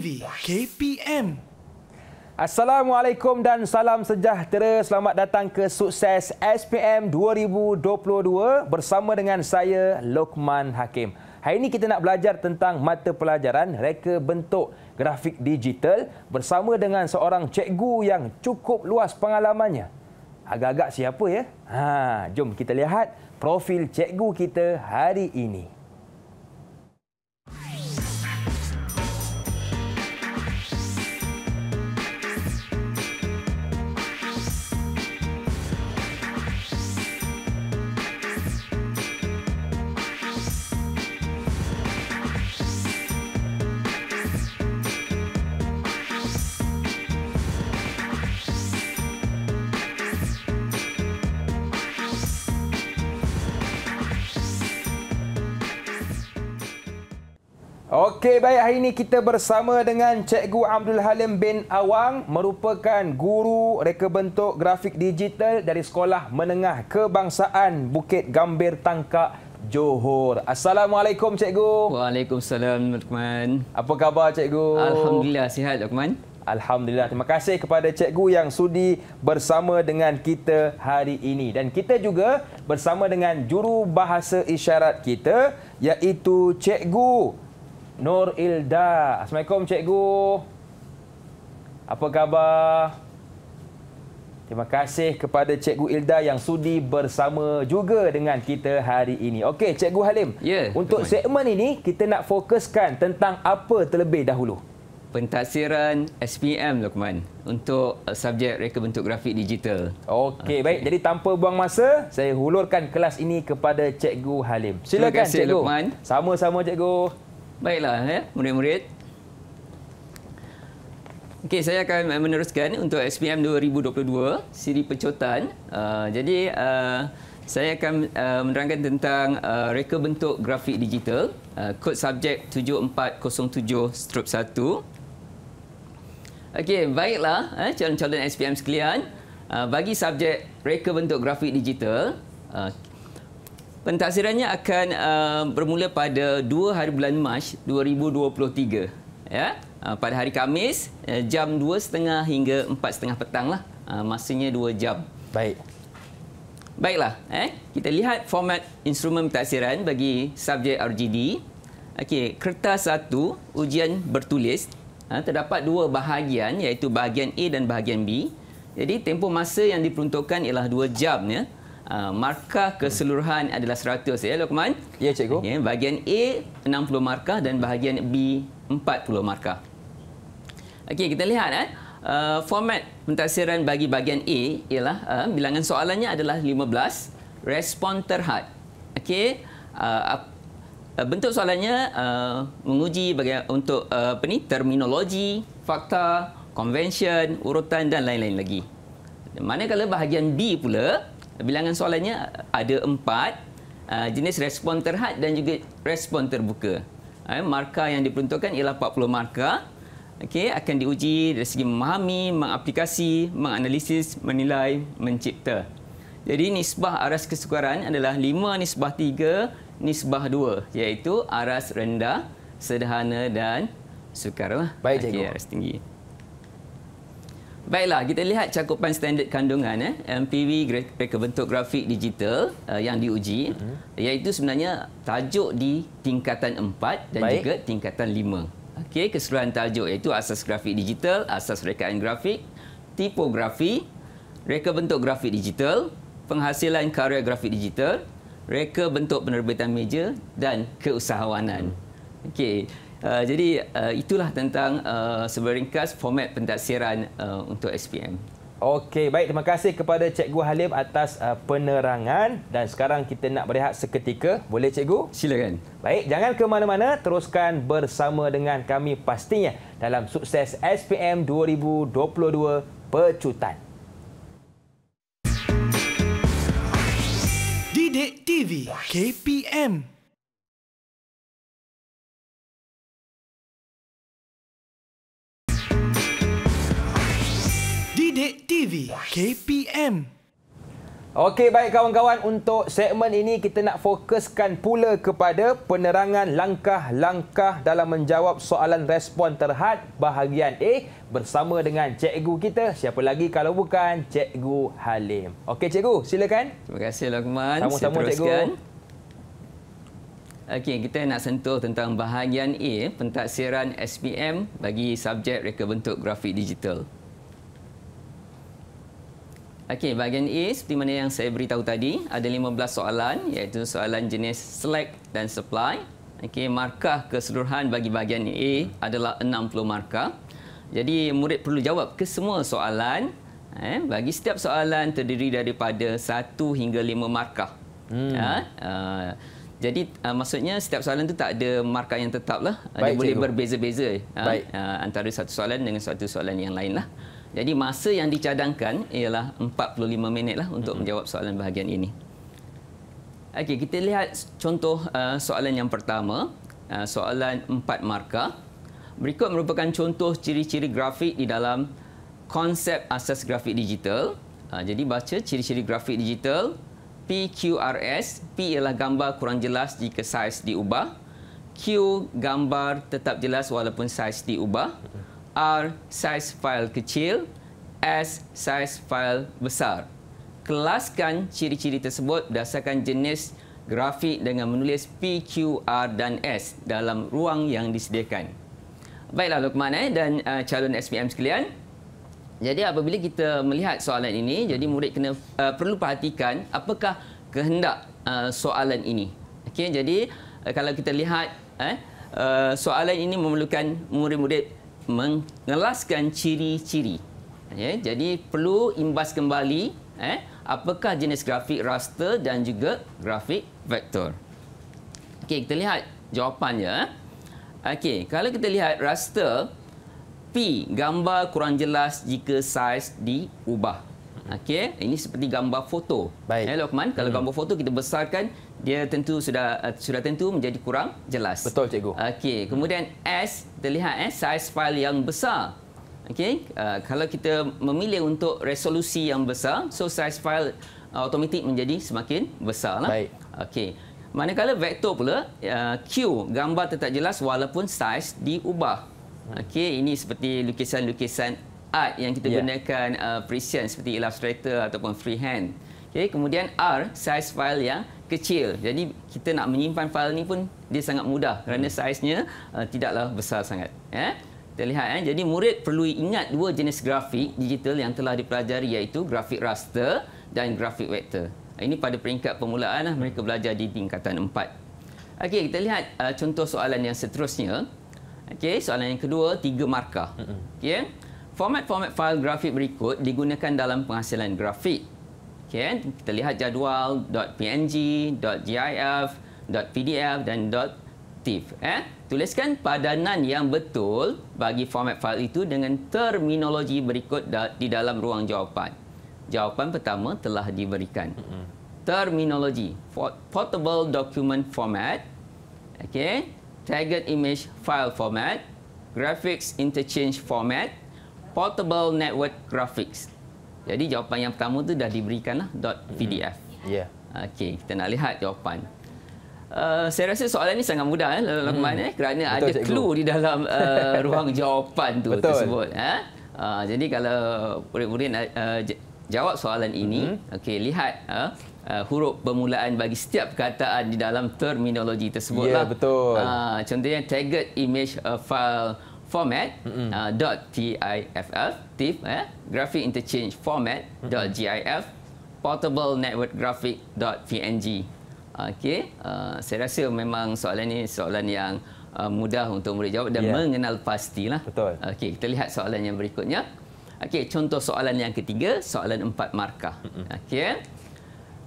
TV KPM. Assalamualaikum dan salam sejahtera. Selamat datang ke Sukses SPM 2022 bersama dengan saya Lokman Hakim. Hari ini kita nak belajar tentang mata pelajaran reka bentuk grafik digital bersama dengan seorang cikgu yang cukup luas pengalamannya. Agak-agak siapa ya? Ha, jom kita lihat profil cikgu kita hari ini. Okey, baik. Hari ini kita bersama dengan Cikgu Abdul Halim bin Awang, merupakan guru reka bentuk grafik digital dari Sekolah Menengah Kebangsaan Bukit Gambir Tangka Johor. Assalamualaikum, Cikgu. Waalaikumsalam, Lukman. Apa khabar, Cikgu? Alhamdulillah, sihat, Lukman. Alhamdulillah. Terima kasih kepada Cikgu yang sudi bersama dengan kita hari ini. Dan kita juga bersama dengan juru bahasa isyarat kita, iaitu Cikgu... Nur Ilda. Assalamualaikum cikgu. Apa khabar? Terima kasih kepada Cikgu Ilda yang sudi bersama juga dengan kita hari ini. Okey, Cikgu Halim. Ya. Yeah, untuk betul. segmen ini, kita nak fokuskan tentang apa terlebih dahulu? Pentaksiran SPM, Lukman. Untuk uh, subjek reka bentuk grafik digital. Okey, okay. baik. Jadi tanpa buang masa, saya hulurkan kelas ini kepada Cikgu Halim. Silakan, Cikgu. Terima kasih, Cikgu. Sama-sama, Cikgu. Sama-sama, Cikgu. Baiklah, ya, murid-murid. Okey, saya akan meneruskan untuk SPM 2022, siri Pecutan. Uh, ah, jadi, uh, saya akan uh, menerangkan tentang uh, reka bentuk grafik digital, uh, kod subjek 7407-1. Okey, baiklah, eh, calon-calon SPM sekalian. Uh, bagi subjek reka bentuk grafik digital, uh, pentaksirannya akan uh, bermula pada 2 hari bulan Mac 2023 ya uh, pada hari Kamis uh, jam 2.30 hingga 4.30 petanglah uh, masanya 2 jam baik baiklah eh kita lihat format instrumen pentaksiran bagi subjek RGD Okay, kertas 1 ujian bertulis uh, terdapat dua bahagian iaitu bahagian A dan bahagian B jadi tempoh masa yang diperuntukkan ialah 2 jam ya Ah, markah keseluruhan adalah 100 ya Lokman. Ya cikgu. Ya, bahagian A 60 markah dan bahagian B 40 markah. Okey kita lihat eh uh, format pentasiran bagi bahagian A ialah uh, bilangan soalannya adalah 15 respon terhad. Okey uh, bentuk soalannya uh, menguji bagi untuk uh, apa ni terminologi, fakta, convention, urutan dan lain-lain lagi. Manakala bahagian B pula bilangan soalannya ada empat uh, jenis respon terhad dan juga respon terbuka. Uh, markah yang diperuntukkan ialah 40 markah. okay akan diuji dari segi memahami, mengaplikasi, menganalisis, menilai, mencipta. Jadi nisbah aras kesukaran adalah 5 nisbah 3, nisbah 2 iaitu aras rendah, sederhana dan sukarlah. Baik, cikgu. aras tinggi. Baiklah, kita lihat cakupan standard kandungan eh, MPV reka bentuk grafik digital uh, yang diuji uh-huh. iaitu sebenarnya tajuk di tingkatan 4 dan Baik. juga tingkatan 5. Okay, keseluruhan tajuk iaitu asas grafik digital, asas rekaan grafik, tipografi, reka bentuk grafik digital, penghasilan karya grafik digital, reka bentuk penerbitan meja dan keusahawanan. Okey. Uh, jadi uh, itulah tentang uh, seberingkas format pentaksiran uh, untuk SPM. Okey, baik terima kasih kepada Cikgu Halim atas uh, penerangan dan sekarang kita nak berehat seketika. Boleh Cikgu? Silakan. Baik, jangan ke mana-mana, teruskan bersama dengan kami pastinya dalam sukses SPM 2022 Pecutan. Didik TV KPM Sidik TV KPM. Okey baik kawan-kawan untuk segmen ini kita nak fokuskan pula kepada penerangan langkah-langkah dalam menjawab soalan respon terhad bahagian A bersama dengan cikgu kita siapa lagi kalau bukan cikgu Halim. Okey cikgu silakan. Terima kasih Lukman. Sama-sama cikgu. Okey kita nak sentuh tentang bahagian A pentaksiran SPM bagi subjek reka bentuk grafik digital. Okey, bahagian A seperti mana yang saya beritahu tadi, ada 15 soalan iaitu soalan jenis select dan supply. Okey, markah keseluruhan bagi bahagian A adalah 60 markah. Jadi murid perlu jawab kesemua soalan eh bagi setiap soalan terdiri daripada 1 hingga 5 markah. Hmm. Ha? Uh, jadi uh, maksudnya setiap soalan tu tak ada markah yang tetaplah. Dia boleh berbeza-beza Uh, antara satu soalan dengan satu soalan yang lain lah. Jadi masa yang dicadangkan ialah 45 minit lah untuk menjawab soalan bahagian ini. Okey, kita lihat contoh uh, soalan yang pertama, uh, soalan 4 markah. Berikut merupakan contoh ciri-ciri grafik di dalam konsep asas grafik digital. Uh, jadi baca ciri-ciri grafik digital PQRS, P ialah gambar kurang jelas jika saiz diubah. Q gambar tetap jelas walaupun saiz diubah. R size file kecil, S size file besar. Kelaskan ciri-ciri tersebut berdasarkan jenis grafik dengan menulis P, Q, R dan S dalam ruang yang disediakan. Baiklah Lukman eh, dan uh, calon SPM sekalian. Jadi apabila kita melihat soalan ini, jadi murid kena uh, perlu perhatikan apakah kehendak uh, soalan ini. Okay, jadi uh, kalau kita lihat eh, uh, soalan ini memerlukan murid-murid mengelaskan ciri-ciri. Ya, jadi perlu imbas kembali eh, apakah jenis grafik raster dan juga grafik vektor. Okey, kita lihat jawapannya. Eh. Okey, kalau kita lihat raster P gambar kurang jelas jika saiz diubah. Okey, ini seperti gambar foto. Baik. Ya, Lokman, kalau hmm. gambar foto kita besarkan dia tentu sudah eh, sudah tentu menjadi kurang jelas. Betul cikgu. Okey, kemudian S terlihat eh saiz fail yang besar. Okey, uh, kalau kita memilih untuk resolusi yang besar, so saiz fail uh, eh, menjadi semakin besar. Lah. Baik. Okey. Manakala vektor pula uh, Q gambar tetap jelas walaupun saiz diubah. Okey, ini seperti lukisan-lukisan art yang kita yeah. gunakan uh, presian seperti Illustrator ataupun freehand. Okey, kemudian R saiz fail yang kecil. Jadi kita nak menyimpan fail ni pun dia sangat mudah hmm. kerana saiznya uh, eh, tidaklah besar sangat. Eh? Kita lihat eh? jadi murid perlu ingat dua jenis grafik digital yang telah dipelajari iaitu grafik raster dan grafik vektor. Eh, ini pada peringkat permulaan lah, mereka belajar di tingkatan empat. Okay, kita lihat uh, contoh soalan yang seterusnya. Okay, soalan yang kedua, tiga markah. Hmm. Okay, Format-format fail grafik berikut digunakan dalam penghasilan grafik kan? Kita lihat jadual .png, .gif, .pdf dan .tif. Eh? Tuliskan padanan yang betul bagi format fail itu dengan terminologi berikut di dalam ruang jawapan. Jawapan pertama telah diberikan. Terminologi portable document format, okay? Tagged image file format, graphics interchange format, portable network graphics. Jadi jawapan yang pertama tu dah diberikanlah hmm. .pdf. Ya. Yeah. Okey, kita nak lihat jawapan. Uh, saya rasa soalan ini sangat mudah eh, lalu hmm. eh, kerana Betul, ada clue di dalam uh, ruang jawapan tu Betul. tersebut. Eh? Uh, jadi kalau murid-murid uh, jawab soalan ini, hmm. okey lihat uh, Uh, huruf permulaan bagi setiap perkataan di dalam terminologi tersebutlah. Ya, yeah, betul. Uh, contohnya, tagged image uh, file format mm -hmm. uh, dot f tiff eh? graphic interchange format mm -hmm. dot gif portable network graphic dot png okay uh, saya rasa memang soalan ini soalan yang uh, mudah untuk murid jawab dan yeah. mengenal pasti lah. Okay, kita lihat soalan yang berikutnya Okay, contoh soalan yang ketiga soalan empat markah mm -hmm. okey eh.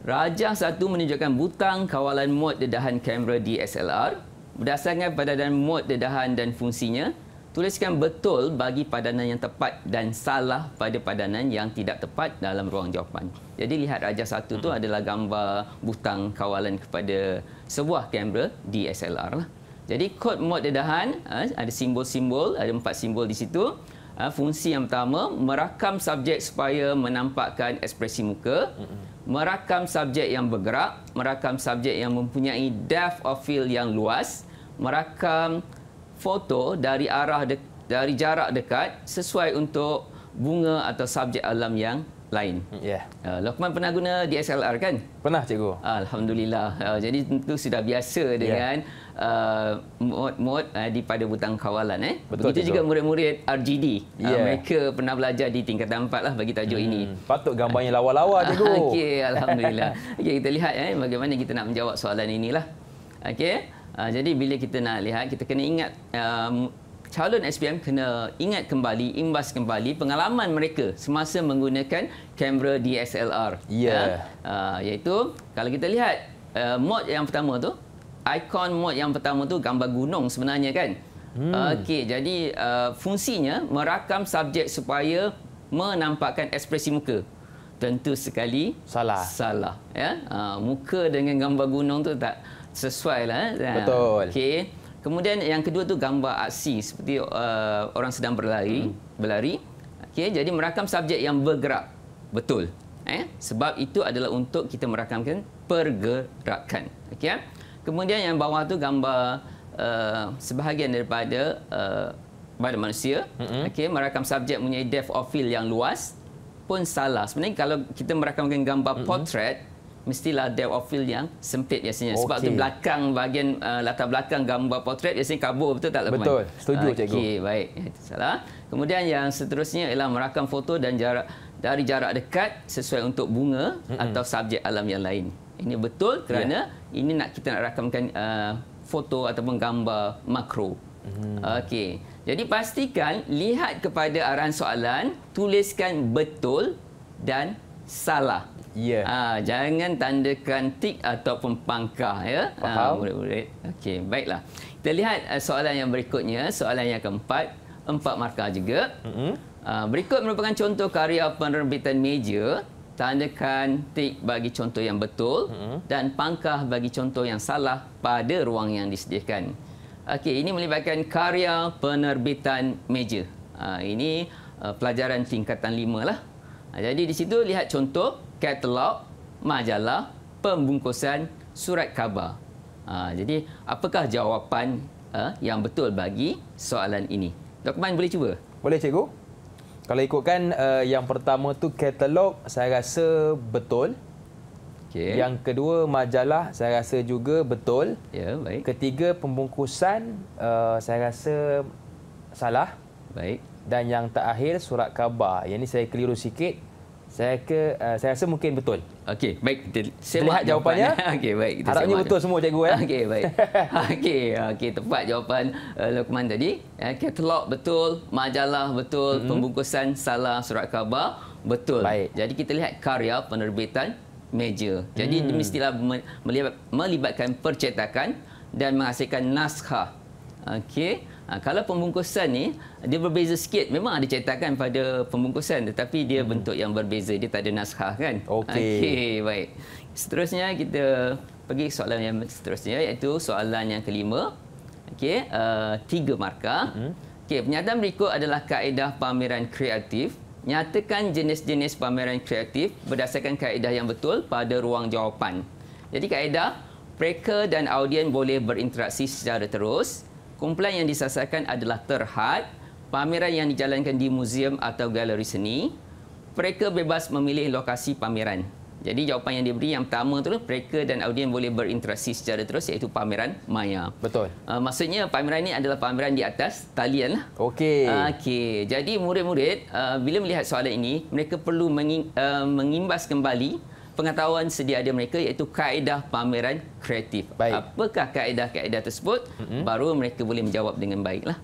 Raja satu menunjukkan butang kawalan mod dedahan kamera DSLR berdasarkan pada dan mod dedahan dan fungsinya Tuliskan betul bagi padanan yang tepat dan salah pada padanan yang tidak tepat dalam ruang jawapan. Jadi lihat raja satu itu hmm. adalah gambar butang kawalan kepada sebuah kamera DSLR. Lah. Jadi kod mod dedahan, ha, ada simbol-simbol, ada empat simbol di situ. Ha, fungsi yang pertama, merakam subjek supaya menampakkan ekspresi muka. Hmm. Merakam subjek yang bergerak. Merakam subjek yang mempunyai depth of field yang luas. Merakam foto dari arah de, dari jarak dekat sesuai untuk bunga atau subjek alam yang lain. Hmm, ya. Yeah. Uh, Lokman pernah guna DSLR kan? Pernah cikgu. Alhamdulillah. Uh, jadi tentu sudah biasa ya. dengan ah, mode-mode yeah. uh, uh, di pada butang kawalan eh. Betul, Begitu cikgu. juga murid-murid RGD. Yeah. Uh, ya. mereka pernah belajar di tingkat empat lah bagi tajuk hmm. ini. Patut gambarnya lawa-lawa ah, cikgu. Okey, alhamdulillah. Okey, kita lihat eh bagaimana kita nak menjawab soalan inilah. Okey. Ah, jadi bila kita nak lihat, kita kena ingat uh, calon SPM kena ingat kembali, imbas kembali pengalaman mereka semasa menggunakan kamera DSLR. Ya. Yeah. Uh, ah, iaitu kalau kita lihat uh, mod yang pertama tu, ikon mod yang pertama tu gambar gunung sebenarnya kan. Hmm. Okey, jadi uh, fungsinya merakam subjek supaya menampakkan ekspresi muka. Tentu sekali salah. Salah, ya. Uh, muka dengan gambar gunung tu tak sesuai lah. Eh? Betul. Okay. Kemudian yang kedua tu gambar aksi seperti uh, orang sedang berlari, hmm. berlari. Okay. Jadi merakam subjek yang bergerak betul. Eh? Sebab itu adalah untuk kita merakamkan pergerakan. Okay. Ya. Kemudian yang bawah tu gambar uh, sebahagian daripada uh, badan manusia. Hmm. Okay. Merakam subjek mempunyai depth of field yang luas pun salah. Sebenarnya kalau kita merakamkan gambar hmm. portrait mestilah depth of field yang sempit biasanya. Sebab okay. tu belakang bahagian uh, latar belakang gambar portret biasanya kabur betul tak? Betul. Setuju okay, cikgu. Okey, baik. Eh, itu salah. Kemudian yang seterusnya ialah merakam foto dan jarak dari jarak dekat sesuai untuk bunga mm -hmm. atau subjek alam yang lain. Ini betul kerana yeah. ini nak kita nak rakamkan uh, foto ataupun gambar makro. Mm. Okey. Jadi pastikan lihat kepada arahan soalan, tuliskan betul dan salah. Yeah. Ya. Ha, jangan tandakan tik ataupun pangkah ya. Ah, Faham? Ha, murid Okey, baiklah. Kita lihat eh, soalan yang berikutnya, soalan yang keempat, empat markah juga. Mm-hmm. Ha, berikut merupakan contoh karya penerbitan meja. Tandakan tik bagi contoh yang betul mm-hmm. dan pangkah bagi contoh yang salah pada ruang yang disediakan. Okey, ini melibatkan karya penerbitan meja. Ha, ini uh, pelajaran tingkatan lima lah. Ha, jadi di situ lihat contoh katalog majalah pembungkusan surat khabar. Ha, jadi, apakah jawapan uh, yang betul bagi soalan ini? Dr. Man boleh cuba? Boleh, cikgu. Kalau ikutkan uh, yang pertama tu katalog, saya rasa betul. Okay. Yang kedua, majalah, saya rasa juga betul. Ya, baik. Ketiga, pembungkusan, uh, saya rasa salah. Baik. Dan yang terakhir, surat khabar. Yang ini saya keliru sikit, saya ke uh, saya rasa mungkin betul. Okey, baik. Kita lihat jawapannya. jawapannya. Okey, baik. Kita Harapnya betul semua cikgu ya. Okey, baik. okey, okey tepat jawapan uh, eh, Lukman tadi. Ya, katalog betul, majalah betul, hmm. pembungkusan salah surat khabar betul. Baik. Jadi kita lihat karya penerbitan meja. Jadi hmm. mestilah melibatkan percetakan dan menghasilkan naskah. Okey. Ha, kalau pembungkusan ni dia berbeza sikit memang ada cetakan pada pembungkusan tetapi dia hmm. bentuk yang berbeza dia tak ada naskah kan okey okay, baik seterusnya kita pergi soalan yang seterusnya iaitu soalan yang kelima okey uh, tiga markah hmm. okey pernyataan berikut adalah kaedah pameran kreatif nyatakan jenis-jenis pameran kreatif berdasarkan kaedah yang betul pada ruang jawapan jadi kaedah preker dan audien boleh berinteraksi secara terus Kumpulan yang disasarkan adalah terhad, pameran yang dijalankan di muzium atau galeri seni. Mereka bebas memilih lokasi pameran. Jadi jawapan yang diberi yang pertama tu mereka dan audiens boleh berinteraksi secara terus iaitu pameran maya. Betul. Uh, maksudnya pameran ini adalah pameran di atas talian. Okey. Okey. Jadi murid-murid uh, bila melihat soalan ini mereka perlu menging, uh, mengimbas kembali pengetahuan sedia ada mereka iaitu kaedah pameran kreatif. Baik. Apakah kaedah-kaedah tersebut? Mm-hmm. Baru mereka boleh menjawab dengan baiklah.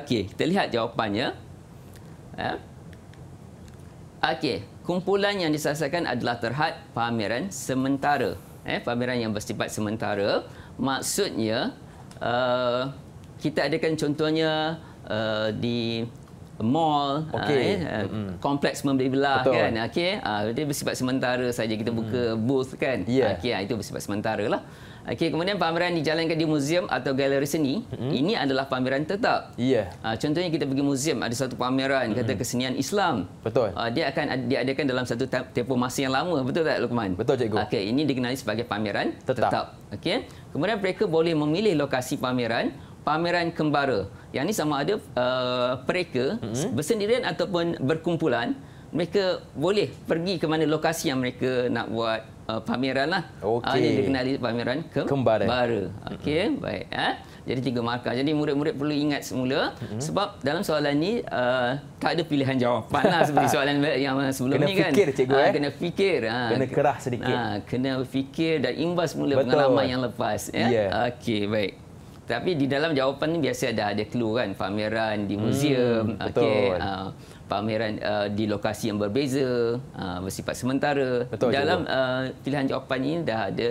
Okey, kita lihat jawapannya. Ha? Okey, kumpulan yang disasarkan adalah terhad pameran sementara. Eh, pameran yang bersifat sementara. Maksudnya, uh, kita adakan contohnya uh, di mall, okay. uh, kompleks membelah kan. Okey. Ah dia bersifat sementara saja kita buka hmm. booth kan. Yeah. Okey, ah, itu bersifat sementara lah. Okey, kemudian pameran dijalankan di museum atau galeri seni, hmm. ini adalah pameran tetap. Yeah. Uh, contohnya kita pergi museum ada satu pameran hmm. kata kesenian Islam. Betul. Uh, dia akan diadakan dalam satu tempoh masa yang lama, betul tak Lukman? Betul cikgu. Okey, ini dikenali sebagai pameran tetap. tetap. Okey. Kemudian mereka boleh memilih lokasi pameran pameran kembara. Yang ini sama ada mereka uh, hmm. bersendirian ataupun berkumpulan, mereka boleh pergi ke mana lokasi yang mereka nak buat uh, pameran. Lah. Okay. Uh, ini dikenali pameran ke kembara. kembara. Okay, mm -hmm. baik. Eh? Jadi tiga markah. Jadi murid-murid perlu ingat semula mm -hmm. sebab dalam soalan ini uh, tak ada pilihan jawapan lah seperti soalan yang sebelum ini kan. Fikir, cikgu, uh, kena fikir cikgu. Ah, kena kerah sedikit. Uh, kena fikir dan imbas mula Betul. pengalaman yang lepas. Ya? Yeah. Okey, baik tapi di dalam jawapan ni biasa ada ada clue kan pameran di museum, hmm, okey uh, pameran uh, di lokasi yang berbeza uh, bersifat sementara betul dalam uh, pilihan jawapan ini dah ada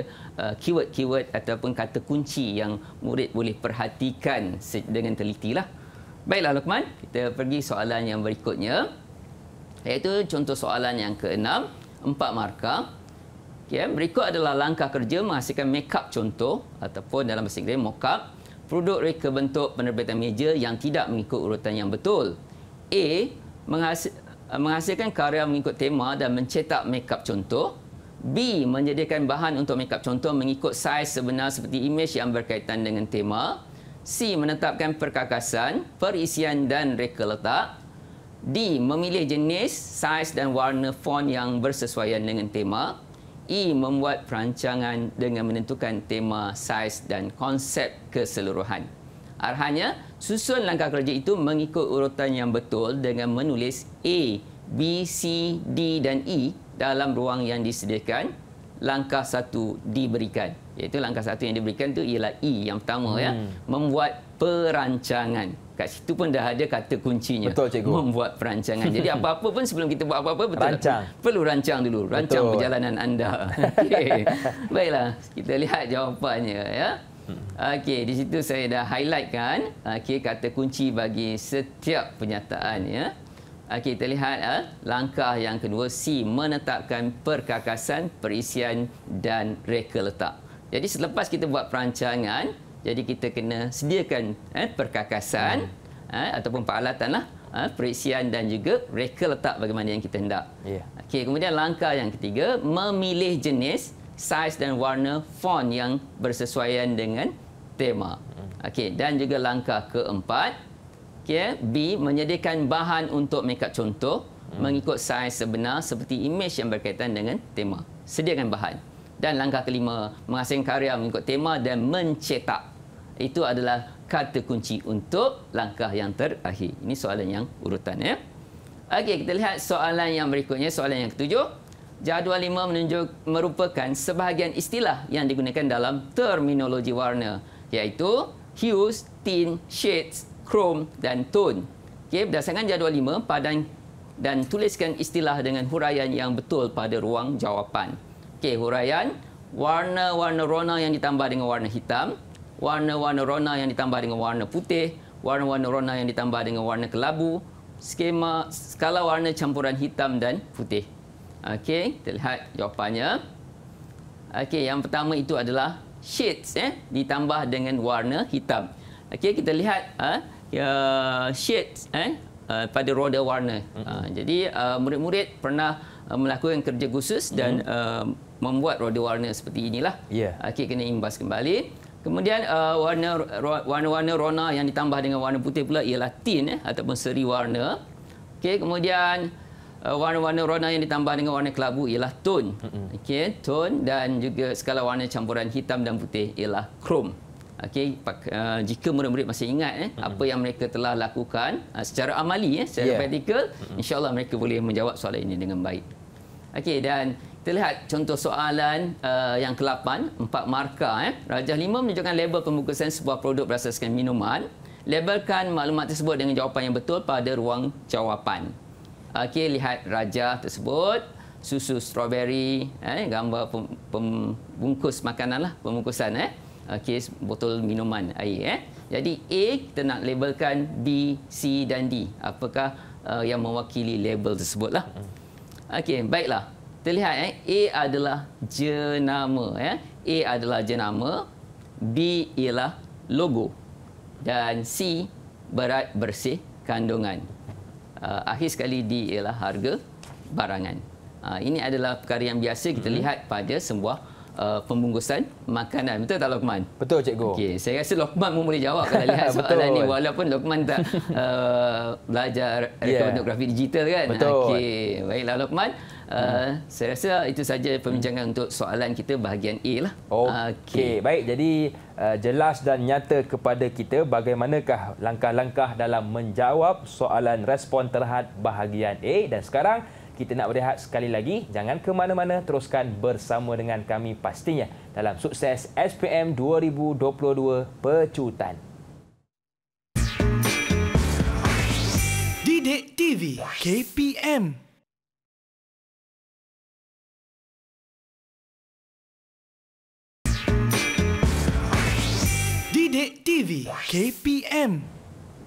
keyword-keyword uh, ataupun kata kunci yang murid boleh perhatikan dengan teliti lah. baiklah Luqman kita pergi soalan yang berikutnya iaitu contoh soalan yang keenam empat markah Okay, berikut adalah langkah kerja menghasilkan make up contoh ataupun dalam bahasa Inggeris up produk reka bentuk penerbitan meja yang tidak mengikut urutan yang betul. A. Menghasilkan karya mengikut tema dan mencetak mekap contoh. B. Menyediakan bahan untuk mekap contoh mengikut saiz sebenar seperti imej yang berkaitan dengan tema. C. Menetapkan perkakasan, perisian dan reka letak. D. Memilih jenis, saiz dan warna font yang bersesuaian dengan tema. DKI e membuat perancangan dengan menentukan tema, saiz dan konsep keseluruhan. Arahannya, susun langkah kerja itu mengikut urutan yang betul dengan menulis A, B, C, D dan E dalam ruang yang disediakan. Langkah satu diberikan. Iaitu langkah satu yang diberikan itu ialah E yang pertama. Ya. Hmm. ya Membuat perancangan. Kat situ pun dah ada kata kuncinya. Betul, cikgu. Membuat perancangan. Jadi apa-apa pun sebelum kita buat apa-apa, betul. Rancang. Perlu rancang dulu. Rancang betul. perjalanan anda. Okay. Baiklah, kita lihat jawapannya. Ya. Okey, di situ saya dah highlightkan okay, kata kunci bagi setiap penyataan. Ya. Okey, kita lihat eh, ah, langkah yang kedua, C, menetapkan perkakasan, perisian dan reka letak. Jadi selepas kita buat perancangan, jadi kita kena sediakan eh, perkakasan hmm. eh, ataupun peralatanlah eh, periksian dan juga reka letak bagaimana yang kita hendak. Yeah. Okey, kemudian langkah yang ketiga memilih jenis, saiz dan warna font yang bersesuaian dengan tema. Hmm. Okey, dan juga langkah keempat, okey, eh, B menyediakan bahan untuk mekap contoh hmm. mengikut saiz sebenar seperti imej yang berkaitan dengan tema. Sediakan bahan. Dan langkah kelima, mengasingkan karya mengikut tema dan mencetak. Itu adalah kata kunci untuk langkah yang terakhir. Ini soalan yang urutan. Ya? Okey, kita lihat soalan yang berikutnya, soalan yang ketujuh. Jadual lima menunjuk, merupakan sebahagian istilah yang digunakan dalam terminologi warna iaitu hues, tint, shades, chrome dan tone. Okay, berdasarkan jadual lima, padan dan tuliskan istilah dengan huraian yang betul pada ruang jawapan. Okay, huraian warna-warna rona yang ditambah dengan warna hitam warna-warna rona yang ditambah dengan warna putih, warna-warna rona yang ditambah dengan warna kelabu, skema skala warna campuran hitam dan putih. Okey, kita lihat jawapannya. Okey, yang pertama itu adalah shades eh ditambah dengan warna hitam. Okey, kita lihat uh, shades eh ha, pada roda warna. Uh, jadi uh, murid-murid pernah uh, melakukan kerja khusus dan uh, membuat roda warna seperti inilah. Yeah. Okey, kena imbas kembali. Kemudian uh, warna-warna uh, rona yang ditambah dengan warna putih pula ialah tin eh, ataupun seri warna. Okey, kemudian warna uh, warna-warna rona yang ditambah dengan warna kelabu ialah tone. Okey, tone dan juga skala warna campuran hitam dan putih ialah chrome. Okey, uh, jika murid-murid masih ingat eh, apa yang mereka telah lakukan uh, secara amali, eh, secara yeah. praktikal, insyaAllah mereka boleh menjawab soalan ini dengan baik. Okey, dan... Kita lihat contoh soalan uh, yang ke-8, empat marka. Eh. Rajah 5 menunjukkan label pembungkusan sebuah produk berasaskan minuman. Labelkan maklumat tersebut dengan jawapan yang betul pada ruang jawapan. Okey, lihat rajah tersebut. Susu strawberry, eh, gambar pembungkus makanan, lah, pembungkusan. Eh. Okey, botol minuman air. Eh. Jadi A, kita nak labelkan B, C dan D. Apakah uh, yang mewakili label tersebut. Lah. Okey, baiklah terlihat eh A adalah jenama ya. A adalah jenama, B ialah logo dan C berat bersih kandungan. Ah, akhir sekali D ialah harga barangan. Ah, ini adalah perkara yang biasa kita hmm. lihat pada sebuah Uh, pembungkusan makanan. Betul tak Lokman? Betul cikgu. Okay, saya rasa Lokman pun boleh jawab kalau lihat soalan ini walaupun Lokman tak uh, belajar yeah. rekodografi digital kan. Okey, baiklah Lokman. Uh, saya rasa itu saja perbincangan hmm. untuk soalan kita bahagian A lah. Okey, okay. baik. Jadi uh, jelas dan nyata kepada kita bagaimanakah langkah-langkah dalam menjawab soalan respon terhad bahagian A dan sekarang kita nak berehat sekali lagi. Jangan ke mana-mana, teruskan bersama dengan kami pastinya dalam sukses SPM 2022 Pecutan. Didik TV KPM Sidik TV KPM.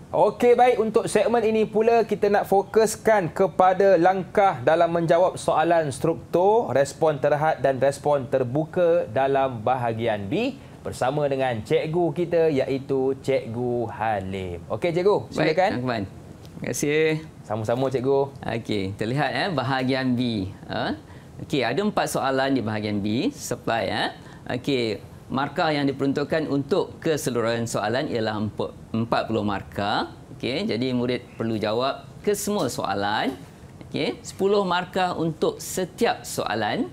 Okey baik untuk segmen ini pula kita nak fokuskan kepada langkah dalam menjawab soalan struktur, respon terhad dan respon terbuka dalam bahagian B bersama dengan cikgu kita iaitu cikgu Halim. Okey cikgu, silakan. Baik, Terima kasih. Sama-sama cikgu. Okey, terlihat eh bahagian B. Ha? Eh. Okey, ada empat soalan di bahagian B, supply eh. Okey, markah yang diperuntukkan untuk keseluruhan soalan ialah 40 markah. Okey, jadi murid perlu jawab ke semua soalan. Okey, 10 markah untuk setiap soalan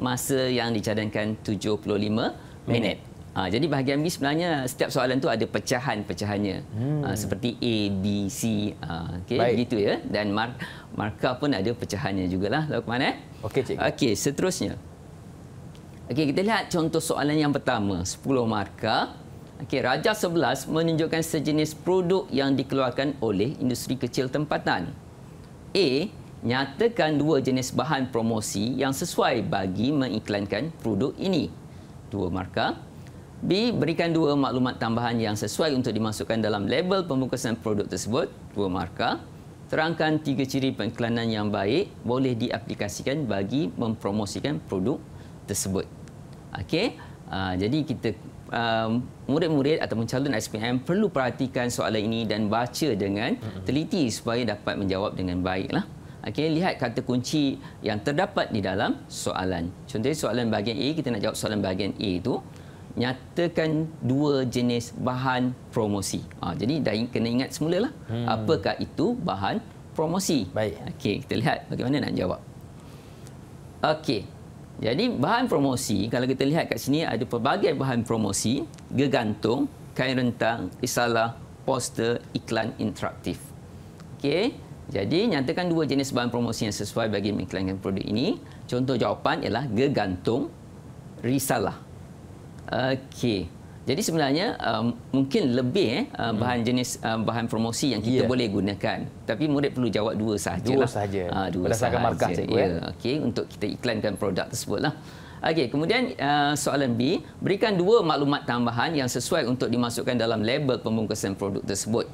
masa yang dicadangkan 75 minit. Ha, jadi bahagian B sebenarnya setiap soalan tu ada pecahan-pecahannya. Hmm. Ha, seperti A, B, C. Ha, ah, okay, Baik. begitu ya. Dan mark, markah pun ada pecahannya jugalah. Lalu ke mana? Eh? Okey, cikgu. Okey, seterusnya. Okey, kita lihat contoh soalan yang pertama, 10 markah. Okey, Raja 11 menunjukkan sejenis produk yang dikeluarkan oleh industri kecil tempatan. A, nyatakan dua jenis bahan promosi yang sesuai bagi mengiklankan produk ini. Dua markah. B, berikan dua maklumat tambahan yang sesuai untuk dimasukkan dalam label pembungkusan produk tersebut. Dua markah. Terangkan tiga ciri pengiklanan yang baik boleh diaplikasikan bagi mempromosikan produk tersebut. Okey. Uh, jadi kita uh, murid-murid ataupun calon SPM perlu perhatikan soalan ini dan baca dengan teliti supaya dapat menjawab dengan baiklah. Okey, lihat kata kunci yang terdapat di dalam soalan. Contohnya soalan bahagian A, kita nak jawab soalan bahagian A itu nyatakan dua jenis bahan promosi. Uh, jadi dah kena ingat semula lah. Hmm. Apakah itu bahan promosi? Baik. Okey, kita lihat bagaimana nak jawab. Okey, jadi bahan promosi kalau kita lihat kat sini ada pelbagai bahan promosi, gegantung, kain rentang, risalah, poster, iklan interaktif. Okey. Jadi nyatakan dua jenis bahan promosi yang sesuai bagi mengiklankan produk ini. Contoh jawapan ialah gegantung, risalah. Okey. Jadi sebenarnya um, mungkin lebih eh, uh, hmm. bahan jenis uh, bahan promosi yang kita yeah. boleh gunakan. Tapi murid perlu jawab dua sahaja. Dua sahaja. Ha, dua Berdasarkan sahaja. markah eh. saja. Ya, okay, untuk kita iklankan produk tersebut. Okay, kemudian uh, soalan B. Berikan dua maklumat tambahan yang sesuai untuk dimasukkan dalam label pembungkusan produk tersebut.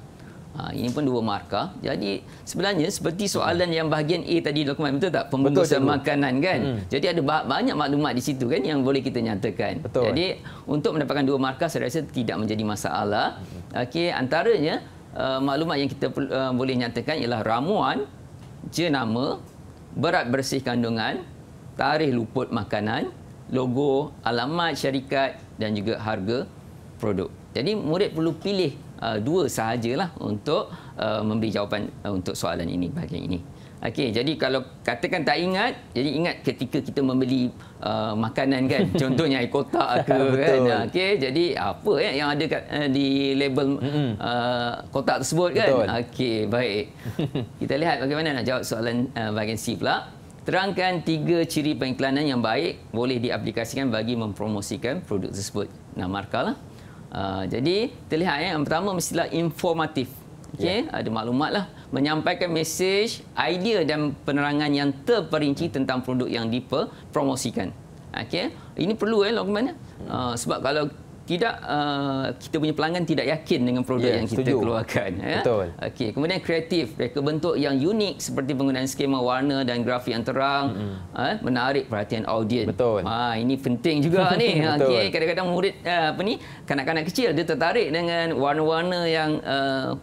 Ha, ini pun dua markah. Jadi sebenarnya seperti soalan yang bahagian A tadi dokumen betul tak pembungkusan makanan kan. Hmm. Jadi ada banyak maklumat di situ kan yang boleh kita nyatakan. Betul. Jadi untuk mendapatkan dua markah saya rasa tidak menjadi masalah. Hmm. Okey antaranya uh, maklumat yang kita uh, boleh nyatakan ialah ramuan jenama berat bersih kandungan tarikh luput makanan logo alamat syarikat dan juga harga produk. Jadi murid perlu pilih Uh, dua sahajalah untuk uh, memberi jawapan uh, untuk soalan ini bahagian ini. Okey, jadi kalau katakan tak ingat, jadi ingat ketika kita membeli uh, makanan kan, contohnya air kotak ke kan. Okey, jadi apa ya yang ada kat, uh, di label uh, kotak tersebut kan? Okey, baik. Kita lihat bagaimana nak jawab soalan uh, bahagian C pula. Terangkan tiga ciri pengiklanan yang baik boleh diaplikasikan bagi mempromosikan produk tersebut. Nah, markalah. Ah, jadi terlihat ya, yang pertama mestilah informatif. Okay, yeah. Ya. ada maklumatlah menyampaikan mesej, idea dan penerangan yang terperinci tentang produk yang dipromosikan. Okay, ini perlu eh Logman ya. Uh, ah, sebab kalau tidak uh, kita punya pelanggan tidak yakin dengan produk yeah, yang setuju. kita keluarkan ya. Betul. Okey, kemudian kreatif, mereka bentuk yang unik seperti penggunaan skema warna dan grafik yang terang, mm-hmm. uh, menarik perhatian audiens. Betul. Ha, ini penting juga ni. Ha, okey, kadang-kadang murid uh, apa ni, kanak-kanak kecil dia tertarik dengan warna-warna yang uh,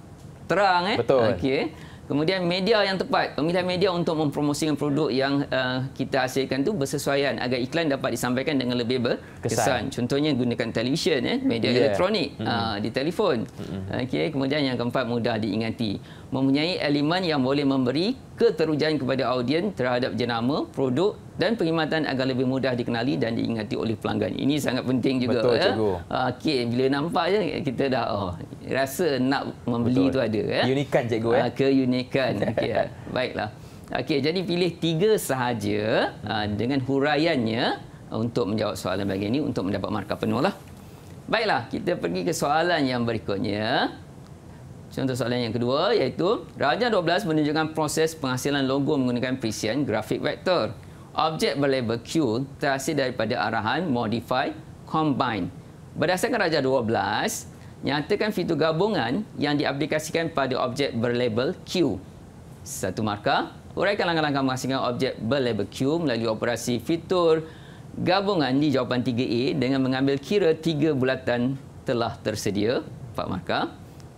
terang eh. Okey. Kemudian media yang tepat, pemilihan media untuk mempromosikan produk yang uh, kita hasilkan tu bersesuaian agar iklan dapat disampaikan dengan lebih berkesan. Kesan. Contohnya gunakan televisyen, eh, media yeah. elektronik, mm-hmm. uh, di telefon. Mm-hmm. Okey, kemudian yang keempat mudah diingati mempunyai elemen yang boleh memberi keterujaan kepada audiens terhadap jenama, produk dan perkhidmatan agar lebih mudah dikenali dan diingati oleh pelanggan. Ini sangat penting juga. Betul, ya. Cikgu. Okey, ah, bila nampak je, kita dah oh, rasa nak membeli itu ada. Ya. Unikan, Cikgu. Ya. Ah, keunikan. Okay, ya. Ah, baiklah. Okey, jadi pilih tiga sahaja dengan huraiannya untuk menjawab soalan bagian ini untuk mendapat markah penuh. Lah. Baiklah, kita pergi ke soalan yang berikutnya. Contoh soalan yang kedua iaitu Raja 12 menunjukkan proses penghasilan logo menggunakan presian grafik vektor. Objek berlabel Q terhasil daripada arahan modify combine. Berdasarkan Raja 12, nyatakan fitur gabungan yang diaplikasikan pada objek berlabel Q. Satu markah, huraikan langkah-langkah menghasilkan objek berlabel Q melalui operasi fitur gabungan di jawapan 3A dengan mengambil kira tiga bulatan telah tersedia. Empat markah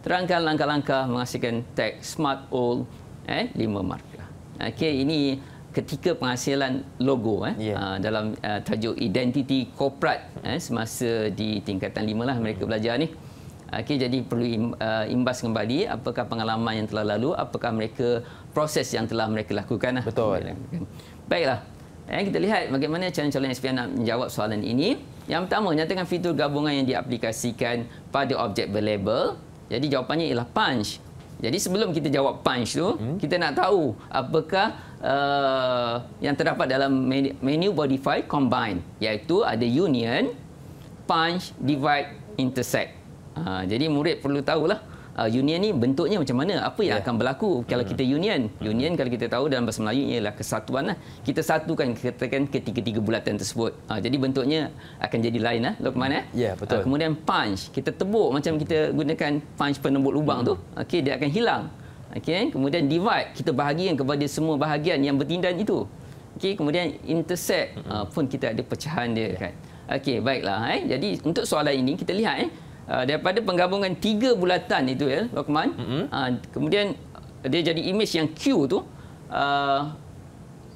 terangkan langkah-langkah menghasilkan tag Smart Old eh 5 markah. Okey ini ketika penghasilan logo eh yeah. Ya. dalam uh, tajuk identiti korporat eh semasa di tingkatan lima lah mereka belajar ni. Okey jadi perlu ah, imbas kembali apakah pengalaman yang telah lalu apakah mereka proses yang telah mereka lakukan lah. Betul. Baiklah. Eh kita lihat bagaimana calon-calon SPM nak menjawab soalan ini. Yang pertama nyatakan fitur gabungan yang diaplikasikan pada objek berlabel jadi jawapannya ialah punch. Jadi sebelum kita jawab punch tu, hmm? kita nak tahu apakah uh, yang terdapat dalam menu modify combine iaitu ada union, punch, divide, intersect. Uh, jadi murid perlu tahulah uh, union ni bentuknya macam mana apa yang yeah. akan berlaku kalau hmm. kita union union kalau kita tahu dalam bahasa Melayu ialah kesatuan lah. kita satukan katakan ketiga-tiga bulatan tersebut uh, jadi bentuknya akan jadi lain lah. lo ke mana eh? ya, yeah, betul. Uh, kemudian punch kita tebuk macam kita gunakan punch penembuk lubang hmm. tu okey dia akan hilang okey kemudian divide kita bahagian kepada semua bahagian yang bertindan itu okey kemudian intersect uh, pun kita ada pecahan dia yeah. kan okey baiklah eh jadi untuk soalan ini kita lihat eh Ah, daripada penggabungan tiga bulatan itu ya Lokman mm -hmm. uh, kemudian dia jadi imej yang Q tu uh,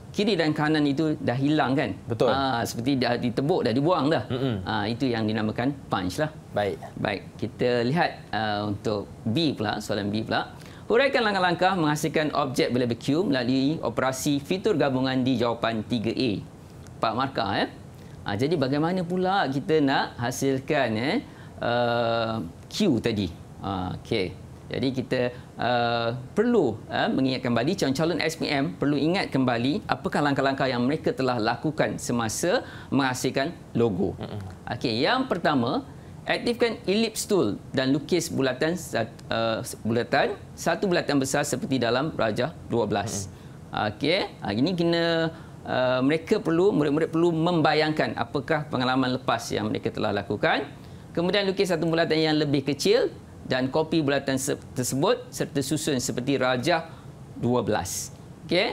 kiri dan kanan itu dah hilang kan betul uh, seperti dah ditebuk dah dibuang dah mm -hmm. uh, itu yang dinamakan punch lah baik baik kita lihat uh, untuk B pula soalan B pula huraikan langkah-langkah menghasilkan objek bila ber melalui operasi fitur gabungan di jawapan 3A empat markah ya jadi bagaimana pula kita nak hasilkan eh Q uh, tadi. Ah, okay. Jadi kita uh, perlu uh, mengingat kembali calon-calon SPM perlu ingat kembali apakah langkah-langkah yang mereka telah lakukan semasa menghasilkan logo. Okay, yang pertama, aktifkan ellipse tool dan lukis bulatan bulatan satu bulatan besar seperti dalam Raja 12. Okey, uh, ini kena uh, mereka perlu murid-murid perlu membayangkan apakah pengalaman lepas yang mereka telah lakukan. Kemudian lukis satu bulatan yang lebih kecil dan kopi bulatan tersebut serta susun seperti raja 12. Okey.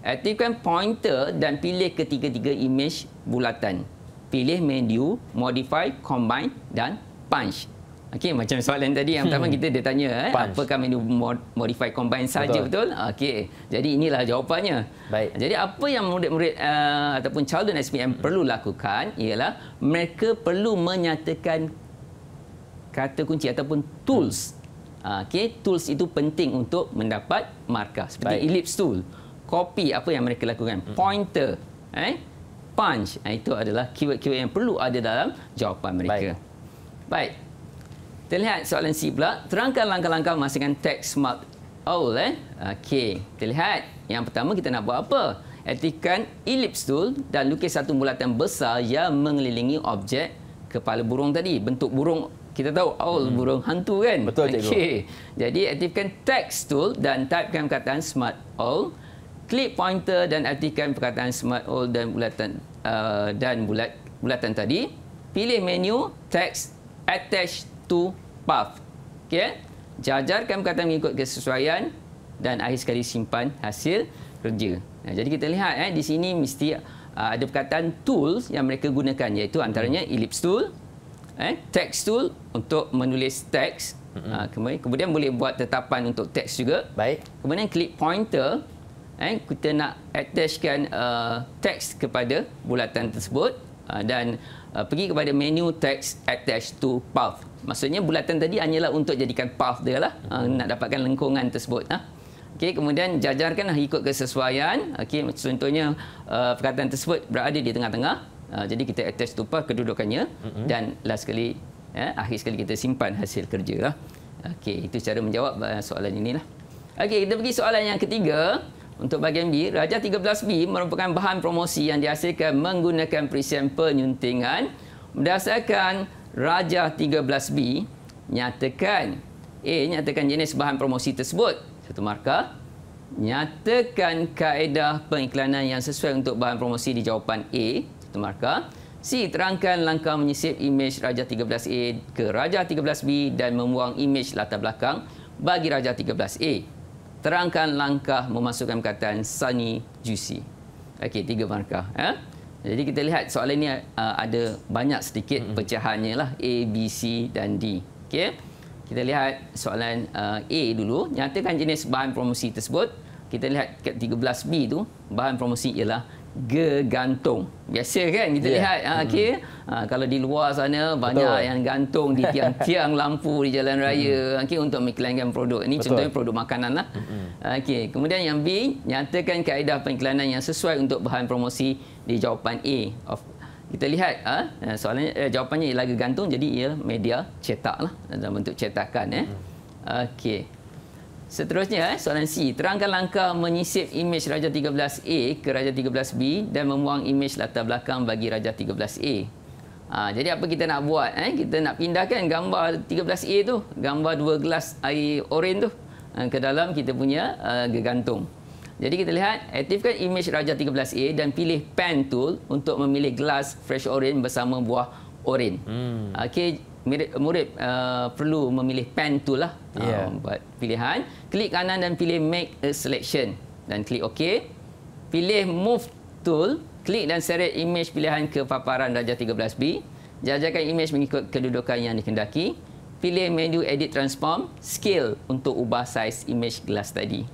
Aktifkan pointer dan pilih ketiga-tiga image bulatan. Pilih menu, modify, combine dan punch. Okey macam soalan tadi yang pertama hmm. kita dia tanya eh Punch. apakah menu modified combine saja betul, betul? okey jadi inilah jawapannya baik jadi apa yang murid-murid uh, ataupun calon SPM hmm. perlu lakukan ialah mereka perlu menyatakan kata kunci ataupun tools hmm. okey tools itu penting untuk mendapat markah seperti baik. ellipse tool copy apa yang mereka lakukan hmm. pointer eh punch itu adalah keyword-keyword yang perlu ada dalam jawapan mereka baik, baik. Kita lihat soalan C pula. Terangkan langkah-langkah memasangkan teks smart owl. Eh? Okey. Kita lihat. Yang pertama kita nak buat apa? Etikan ellipse tool dan lukis satu bulatan besar yang mengelilingi objek kepala burung tadi. Bentuk burung kita tahu owl hmm. burung hantu kan? Betul cikgu. Okay. Jadi aktifkan text tool dan typekan perkataan smart owl. Klik pointer dan aktifkan perkataan smart owl dan bulatan uh, dan bulat bulatan tadi. Pilih menu text attach satu puff. Okey. Eh? Jajarkan kata mengikut kesesuaian dan akhir sekali simpan hasil kerja. Nah, jadi kita lihat eh di sini mesti uh, ada perkataan tools yang mereka gunakan iaitu antaranya hmm. ellipse tool, eh text tool untuk menulis teks. hmm Uh, kemudian boleh buat tetapan untuk teks juga. Baik. Kemudian klik pointer eh kita nak attachkan uh, ah, teks kepada bulatan tersebut. Ah, dan ah, pergi kepada menu text attached to path. Maksudnya bulatan tadi hanyalah untuk jadikan path dia lah ah, hmm. nak dapatkan lengkungan tersebut. Okay, Okey, kemudian jajarkan ikut kesesuaian. Okay, contohnya uh, perkataan tersebut berada di tengah-tengah. jadi kita attach to path kedudukannya dan last kali, eh, akhir sekali kita simpan hasil kerja lah. Okey, itu cara menjawab soalan inilah. Okay, kita pergi soalan yang ketiga. Untuk bahagian B, Raja 13B merupakan bahan promosi yang dihasilkan menggunakan perisian penyuntingan. Berdasarkan Raja 13B, nyatakan A, nyatakan jenis bahan promosi tersebut. Satu markah. Nyatakan kaedah pengiklanan yang sesuai untuk bahan promosi di jawapan A. Satu markah. C, terangkan langkah menyisip imej Raja 13A ke Raja 13B dan membuang imej latar belakang bagi Raja 13A terangkan langkah memasukkan perkataan sunny juicy. Okey, tiga markah. Ya? Jadi kita lihat soalan ini uh, ada banyak sedikit pecahannya lah A, B, C dan D. Okey. Kita lihat soalan uh, A dulu, nyatakan jenis bahan promosi tersebut. Kita lihat kat 13B tu, bahan promosi ialah gegantung. Biasa kan kita yeah. lihat ha, ah, hmm. okay? ha, ah, kalau di luar sana banyak Betul. yang gantung di tiang-tiang lampu di jalan hmm. raya okay, untuk mengiklankan produk. Ini Betul. contohnya produk makanan. Lah. Hmm. Okay. Kemudian yang B, nyatakan kaedah pengiklanan yang sesuai untuk bahan promosi di jawapan A. Of kita lihat ha, soalannya, eh, jawapannya ialah gegantung jadi ia media cetak lah, dalam bentuk cetakan. Eh. Okay. Seterusnya, eh, soalan C. Terangkan langkah menyisip imej Raja 13A ke Raja 13B dan membuang imej latar belakang bagi Raja 13A. Ha, jadi apa kita nak buat? Eh? Kita nak pindahkan gambar 13A tu, gambar dua gelas air oren tu eh, ke dalam kita punya uh, gegantung. Jadi kita lihat, aktifkan imej Raja 13A dan pilih pen tool untuk memilih gelas fresh oren bersama buah oren. Hmm. Okey, murid, murid uh, perlu memilih pen tool lah yeah. Uh, um, buat pilihan. Klik kanan dan pilih make a selection dan klik OK. Pilih move tool, klik dan seret imej pilihan ke paparan darjah 13B. Jajakan imej mengikut kedudukan yang dikendaki. Pilih menu edit transform, scale untuk ubah saiz imej gelas tadi.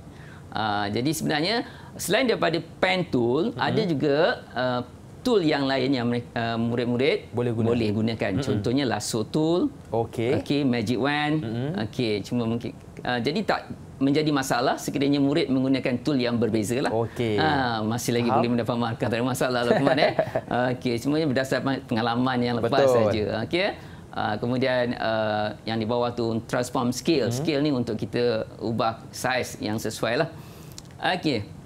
Uh, jadi sebenarnya selain daripada pen tool, hmm. ada juga uh, tool yang lain yang uh, murid-murid boleh, guna. boleh gunakan. Mm-hmm. Contohnya lasso tool, okay. Okay, magic wand. Mm-hmm. Okay, cuma mungkin uh, jadi tak menjadi masalah sekiranya murid menggunakan tool yang berbeza lah. Okay. Ha, ah, masih lagi Faham. boleh mendapat markah tak ada masalah lah kemana. Eh? Okey, semuanya berdasarkan pengalaman yang lepas saja. Okay. Uh, kemudian uh, yang di bawah tu transform scale, Mm-hmm. Skill ni untuk kita ubah size yang sesuai lah. Okay.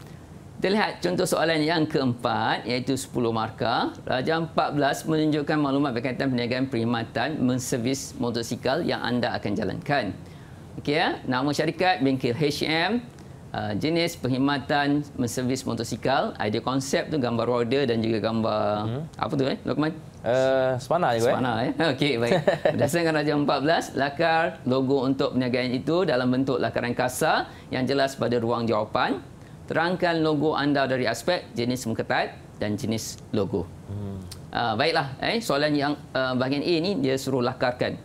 Kita lihat contoh soalan yang keempat iaitu 10 markah. Raja 14 menunjukkan maklumat berkaitan perniagaan perkhidmatan menservis motosikal yang anda akan jalankan. Okey ya, nama syarikat bengkel HM, uh, jenis perkhidmatan menservis motosikal, idea konsep tu gambar roda dan juga gambar hmm. apa tu eh? Dokumen uh, Spana juga. Eh? Spana ya. Eh? Okey, baik. Berdasarkan Raja 14, lakar logo untuk perniagaan itu dalam bentuk lakaran kasar yang jelas pada ruang jawapan terangkan logo anda dari aspek jenis muka taat dan jenis logo. Hmm. Uh, baiklah, eh, soalan yang uh, bahagian A ni dia suruh lakarkan.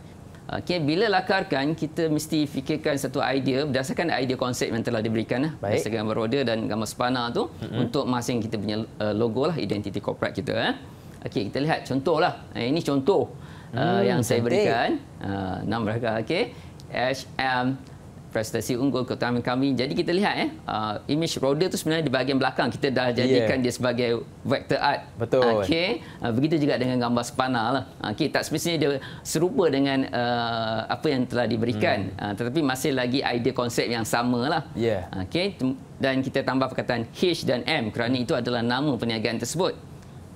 Okay, bila lakarkan, kita mesti fikirkan satu idea berdasarkan idea konsep yang telah diberikan. Lah. Baik. Berdasarkan gambar roda dan gambar spana tu mm-hmm. untuk masing kita punya ah, logo, lah, identiti korporat kita. Eh. Okay, kita lihat contoh lah. Eh, ini contoh mm, uh, yang cantik. saya berikan. Uh, enam rakan. Okay. HM prestasi unggul keutamaan kami. Jadi kita lihat eh, uh, image roda tu sebenarnya di bahagian belakang kita dah jadikan yeah. dia sebagai vector art. Betul. Okay, uh, begitu juga dengan gambar sepana lah. Okey, tak semestinya dia serupa dengan uh, apa yang telah diberikan, hmm. uh, tetapi masih lagi idea konsep yang sama lah. Yeah. Okay, dan kita tambah perkataan H dan M kerana itu adalah nama perniagaan tersebut.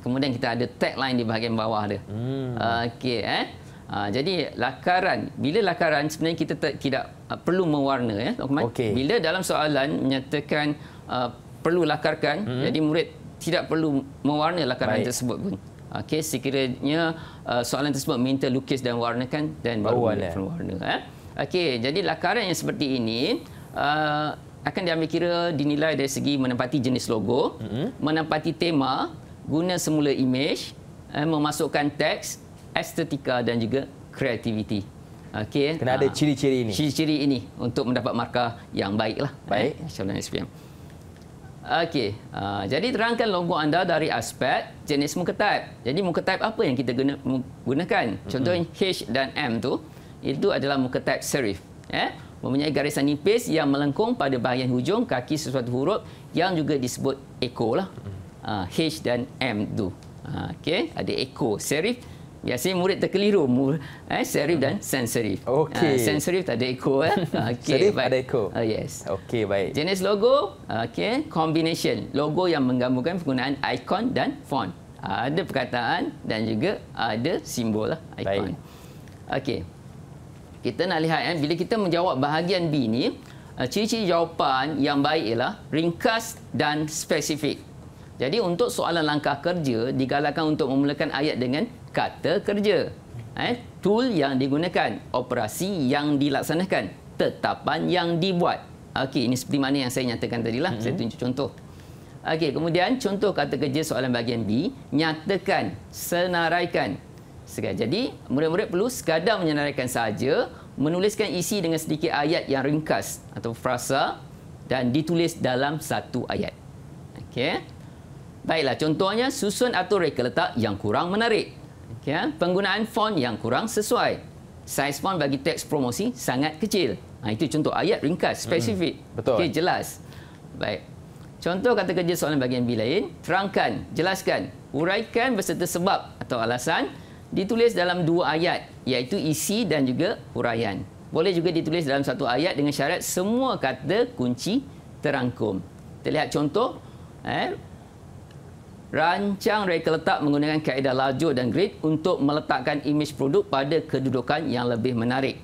Kemudian kita ada tagline di bahagian bawah dia. Hmm. Okey, eh. Ha, jadi lakaran, bila lakaran sebenarnya kita te, tidak uh, perlu mewarna ya, Okay. Bila dalam soalan menyatakan uh, perlu lakarkan, mm -hmm. jadi murid tidak perlu mewarna lakaran Baik. tersebut pun. Okey, sekiranya uh, soalan tersebut minta lukis dan warnakan dan baru boleh oh, warna eh. Okey, jadi lakaran yang seperti ini uh, akan diambil kira dinilai dari segi menempati jenis logo, mm -hmm. menempati tema, guna semula imej, eh, memasukkan teks estetika dan juga kreativiti. Okey. Kena ada ah, ciri-ciri ini. Ciri-ciri ini untuk mendapat markah yang baiklah. Baik. Lah, eh, SPM. Okey. Uh, jadi terangkan logo anda dari aspek jenis muka type. Jadi muka type apa yang kita guna, gunakan? Contohnya mm-hmm. H dan M tu itu adalah muka type serif. Eh, mempunyai garisan nipis yang melengkung pada bahagian hujung kaki sesuatu huruf yang juga disebut echo lah. Uh, H dan M tu. Uh, Okey, ada echo serif Biasanya murid terkeliru eh, serif dan hmm. sans Okay. Uh, ah, sans tak ada echo. Eh? Ah, okay, serif baik. ada echo. Uh, ah, yes. Okay, baik. Jenis logo, okay, combination. Logo yang menggambarkan penggunaan ikon dan font. Uh, ada perkataan dan juga ada simbol lah, ikon. Baik. Okay. Kita nak lihat, eh, bila kita menjawab bahagian B ni, ciri-ciri jawapan yang baik ialah ringkas dan spesifik. Jadi untuk soalan langkah kerja digalakkan untuk memulakan ayat dengan kata kerja, eh, tool yang digunakan, operasi yang dilaksanakan, tetapan yang dibuat. Okey, ini seperti mana yang saya nyatakan tadi lah. Mm -hmm. Saya mhm. tunjuk contoh. Okey, kemudian contoh kata kerja soalan bahagian B, nyatakan, senaraikan. Jadi, murid-murid perlu sekadar menyenaraikan saja, menuliskan isi dengan sedikit ayat yang ringkas atau frasa dan ditulis dalam satu ayat. Okey. Baiklah, contohnya susun atau reka letak yang kurang menarik ya, penggunaan font yang kurang sesuai. Saiz font bagi teks promosi sangat kecil. Ha, itu contoh ayat ringkas, hmm, spesifik. Hmm, betul. Okay, jelas. Baik. Contoh kata kerja soalan bagian B lain, terangkan, jelaskan, uraikan berserta sebab atau alasan ditulis dalam dua ayat iaitu isi dan juga huraian. Boleh juga ditulis dalam satu ayat dengan syarat semua kata kunci terangkum. Kita lihat contoh. Eh, rancang reka letak menggunakan kaedah laju dan grid untuk meletakkan imej produk pada kedudukan yang lebih menarik.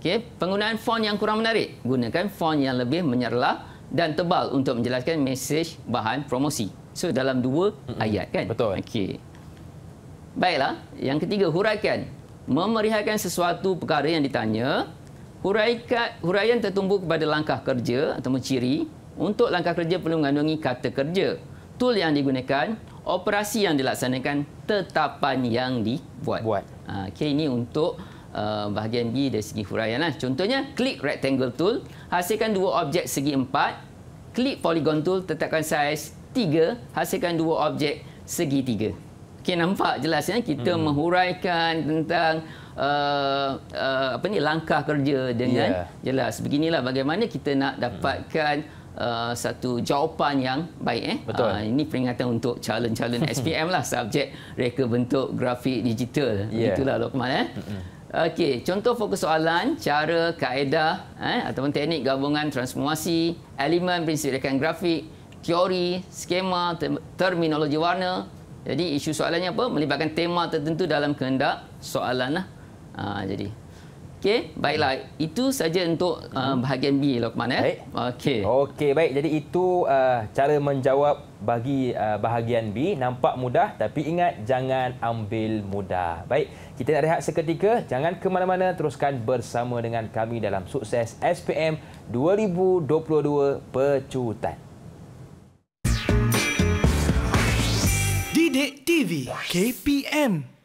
Okey, penggunaan font yang kurang menarik, gunakan font yang lebih menyerlah dan tebal untuk menjelaskan mesej bahan promosi. So dalam dua mm-hmm. ayat kan? Betul. Okey. Baiklah, yang ketiga huraikan. Memerihakan sesuatu perkara yang ditanya, huraikan huraian tertumpu kepada langkah kerja atau ciri. Untuk langkah kerja perlu mengandungi kata kerja tool yang digunakan, operasi yang dilaksanakan, tetapan yang dibuat. Buat. Ha, okay, ini untuk uh, bahagian B dari segi huraian. Lah. Contohnya, klik rectangle tool, hasilkan dua objek segi empat. Klik polygon tool, tetapkan saiz tiga, hasilkan dua objek segi tiga. Okay, nampak jelas ya? kita hmm. menghuraikan tentang uh, uh, apa ni langkah kerja dengan yeah. jelas. Beginilah bagaimana kita nak hmm. dapatkan Uh, satu jawapan yang baik eh. Betul. Uh, ini peringatan untuk calon-calon SPM lah subjek reka bentuk grafik digital. Yeah. Itulah Lokman eh. Okey, contoh fokus soalan, cara, kaedah eh, ataupun teknik gabungan transformasi, elemen prinsip rekaan grafik, teori, skema, ter- terminologi warna. Jadi isu soalannya apa? Melibatkan tema tertentu dalam kehendak soalan lah. Uh, jadi Okey, baiklah. Itu saja untuk uh, hmm. bahagian B, Lokman. Eh? Okey. Okey, baik. Jadi itu uh, cara menjawab bagi uh, bahagian B. Nampak mudah tapi ingat jangan ambil mudah. Baik, kita nak rehat seketika. Jangan ke mana-mana. Teruskan bersama dengan kami dalam sukses SPM 2022 Pecutan. Didik TV KPM.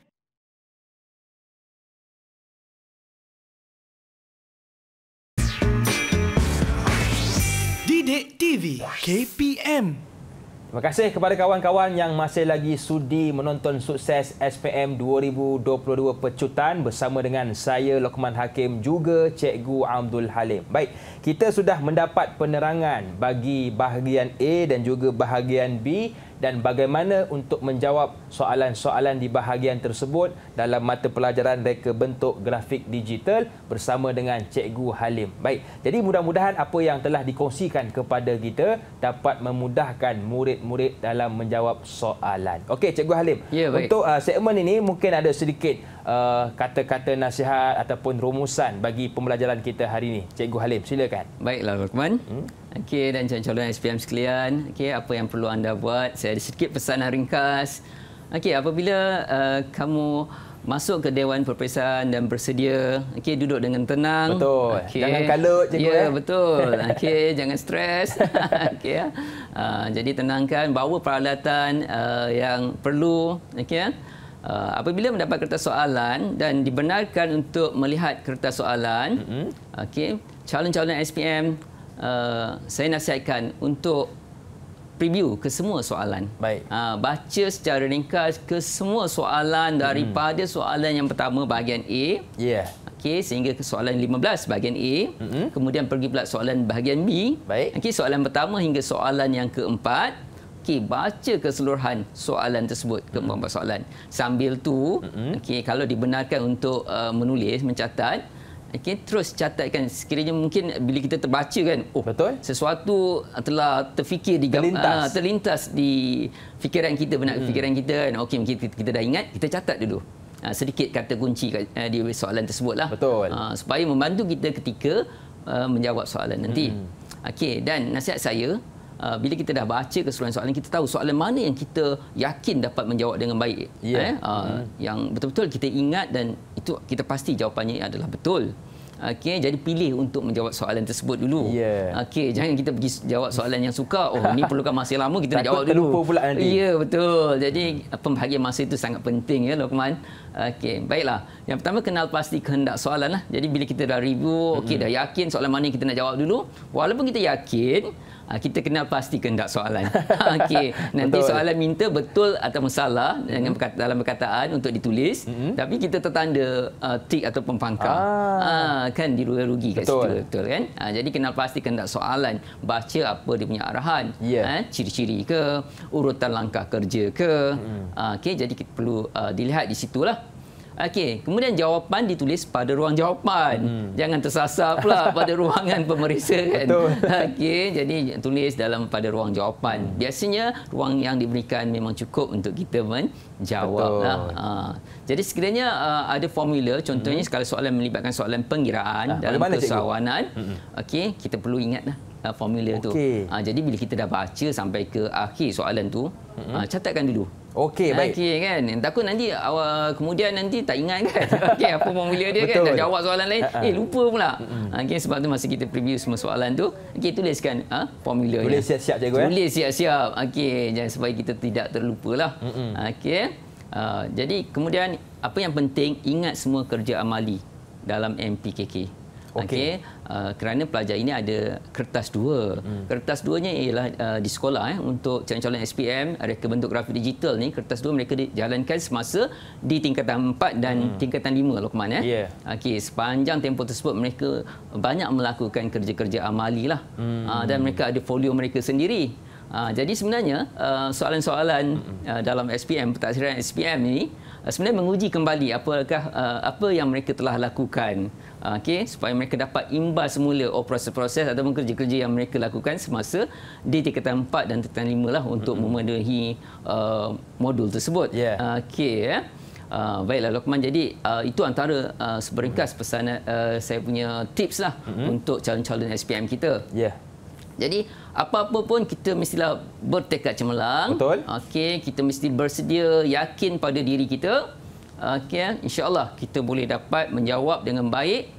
Didik TV KPM. Terima kasih kepada kawan-kawan yang masih lagi sudi menonton sukses SPM 2022 Pecutan bersama dengan saya Lokman Hakim juga Cikgu Abdul Halim. Baik, kita sudah mendapat penerangan bagi bahagian A dan juga bahagian B dan bagaimana untuk menjawab soalan-soalan di bahagian tersebut dalam mata pelajaran reka bentuk grafik digital bersama dengan Cikgu Halim. Baik, jadi mudah-mudahan apa yang telah dikongsikan kepada kita dapat memudahkan murid-murid dalam menjawab soalan. Okey, Cikgu Halim. Ya, untuk uh, segmen ini mungkin ada sedikit Uh, kata-kata nasihat ataupun rumusan bagi pembelajaran kita hari ini. Cikgu Halim, silakan. Baiklah, Rukman. Hmm? Okey, dan calon-calon SPM sekalian, okey, apa yang perlu anda buat? Saya ada sedikit pesan ringkas. Okey, apabila uh, kamu masuk ke dewan perpisahan dan bersedia okey duduk dengan tenang betul okay. jangan kalut cikgu ya yeah, eh. betul okey jangan stres okey ya. uh, jadi tenangkan bawa peralatan uh, yang perlu okey uh, Uh, apabila mendapat kertas soalan dan dibenarkan untuk melihat kertas soalan, mm-hmm. okay, calon-calon SPM uh, saya nasihatkan untuk preview ke semua soalan. Baik. Uh, baca secara ringkas ke semua soalan daripada mm. soalan yang pertama bahagian A. Yeah. Okey, sehingga ke soalan 15 bahagian A. Mm-hmm. Kemudian pergi pula soalan bahagian B. Baik. Okey, soalan pertama hingga soalan yang keempat okey baca keseluruhan soalan tersebut ke pembaca soalan sambil tu hmm. okey kalau dibenarkan untuk uh, menulis mencatat okey terus catatkan sekiranya mungkin bila kita terbaca kan oh betul sesuatu telah terfikir di terlintas. Uh, terlintas di fikiran kita benar hmm. fikiran kita kan okey kita, kita dah ingat kita catat dulu uh, sedikit kata kunci uh, di soalan tersebutlah uh, supaya membantu kita ketika uh, menjawab soalan nanti hmm. okey dan nasihat saya uh, bila kita dah baca keseluruhan soalan kita tahu soalan mana yang kita yakin dapat menjawab dengan baik yeah. eh? uh, mm. yang betul-betul kita ingat dan itu kita pasti jawapannya adalah betul Okey jadi pilih untuk menjawab soalan tersebut dulu. Yeah. Okey jangan kita pergi jawab soalan yang suka. Oh ni perlukan masa lama kita nak jawab dulu. Terlupa Ya yeah, betul. Jadi pembahagian masa itu sangat penting ya Lokman. Okey baiklah. Yang pertama kenal pasti kehendak soalanlah. Jadi bila kita dah review, okey hmm. dah yakin soalan mana yang kita nak jawab dulu. Walaupun kita yakin Ah, kita kenal pasti kehendak soalan. Ah, okey, nanti betul. soalan minta betul atau salah mm -hmm. dengan perkata dalam perkataan untuk ditulis, mm -hmm. tapi kita tertanda uh, tik atau pangkal. Ah. kan dirugi-rugi kat situ betul kan? Ah, jadi kenal pasti kehendak soalan, baca apa dia punya arahan, ya. ciri-ciri ke, urutan langkah kerja ke. Mm -hmm. ah, Okey, jadi kita perlu uh, dilihat di situlah. Okey, kemudian jawapan ditulis pada ruang jawapan. Hmm. Jangan tersasar pula pada ruangan pemeriksa kan. Okey, jadi tulis dalam pada ruang jawapan. Hmm. Biasanya ruang yang diberikan memang cukup untuk kita menjawab. Lah. Ha. Jadi sekiranya uh, ada formula, contohnya hmm. sekali soalan melibatkan soalan pengiraan ha, ah, dalam persawanan, hmm. okey, kita perlu ingatlah uh, formula okay. tu. Ha, jadi bila kita dah baca sampai ke akhir soalan tu, hmm. ha, catatkan dulu Okey, baik. Okey, kan. Takut nanti awak kemudian nanti tak ingat kan. Okey, apa formula dia kan. Nak jawab soalan lain. Eh, lupa pula. Ha, okey, sebab tu masa kita preview semua soalan tu. Okey, tuliskan ha, formula. Tulis ya. siap-siap, cikgu. Ya? Tulis siap-siap. Okey, jangan supaya kita tidak terlupalah. Ha, okey. Uh, jadi, kemudian apa yang penting, ingat semua kerja amali dalam MPKK. Okey. Okay. Uh, kerana pelajar ini ada kertas dua. Hmm. Kertas duanya ialah uh, di sekolah eh, untuk calon-calon SPM, reka bentuk grafik digital ni, kertas dua mereka dijalankan semasa di tingkatan empat dan hmm. tingkatan lima, Lokman eh. Yeah. Okey, sepanjang tempoh tersebut mereka banyak melakukan kerja-kerja amalilah. Hmm. Uh, dan mereka ada folio mereka sendiri. Uh, jadi sebenarnya uh, soalan-soalan hmm. uh, dalam SPM pentadbiran SPM ini uh, sebenarnya menguji kembali apakah uh, apa yang mereka telah lakukan. Ah, okay, supaya mereka dapat imbas semula oh, proses-proses ataupun kerja-kerja yang mereka lakukan semasa di tingkatan 4 dan tingkatan 5 lah untuk mm-hmm. memenuhi uh, modul tersebut yeah. Ya. okey eh? Uh, baiklah Lokman jadi uh, itu antara uh, seberingkas pesan uh, saya punya tips lah mm-hmm. untuk calon-calon SPM kita. Yeah. Jadi apa-apa pun kita mestilah bertekad cemerlang. Okay, kita mesti bersedia yakin pada diri kita okey ah, insyaallah kita boleh dapat menjawab dengan baik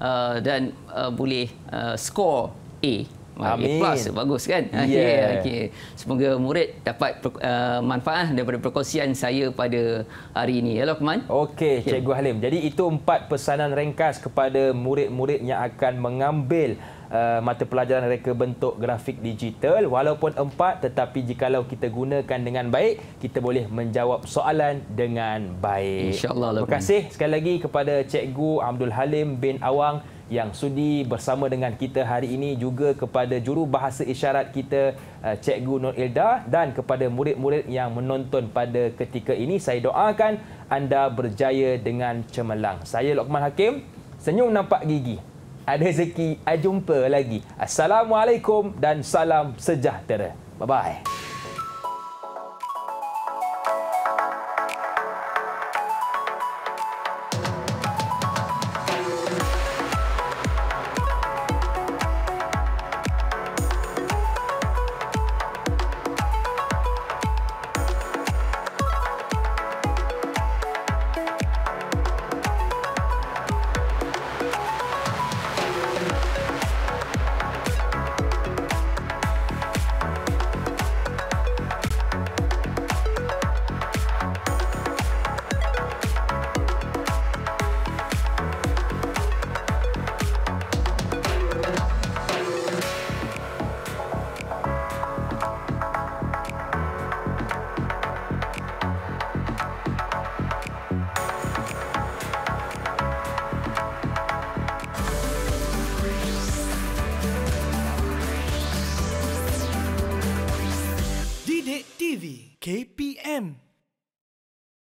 uh, dan uh, boleh uh, score A Amin. A plus bagus kan yeah. okey okay. semoga murid dapat uh, manfaat daripada perkongsian saya pada hari ini hello ya, kuman okey okay. cikgu halim jadi itu empat pesanan ringkas kepada murid-murid yang akan mengambil uh, mata pelajaran reka bentuk grafik digital walaupun empat tetapi jikalau kita gunakan dengan baik kita boleh menjawab soalan dengan baik insyaallah terima kasih sekali lagi kepada cikgu Abdul Halim bin Awang yang sudi bersama dengan kita hari ini juga kepada juru bahasa isyarat kita uh, Cikgu Nur Ilda dan kepada murid-murid yang menonton pada ketika ini saya doakan anda berjaya dengan cemerlang. Saya Lokman Hakim, senyum nampak gigi ada rezeki, jumpa lagi. Assalamualaikum dan salam sejahtera. Bye-bye.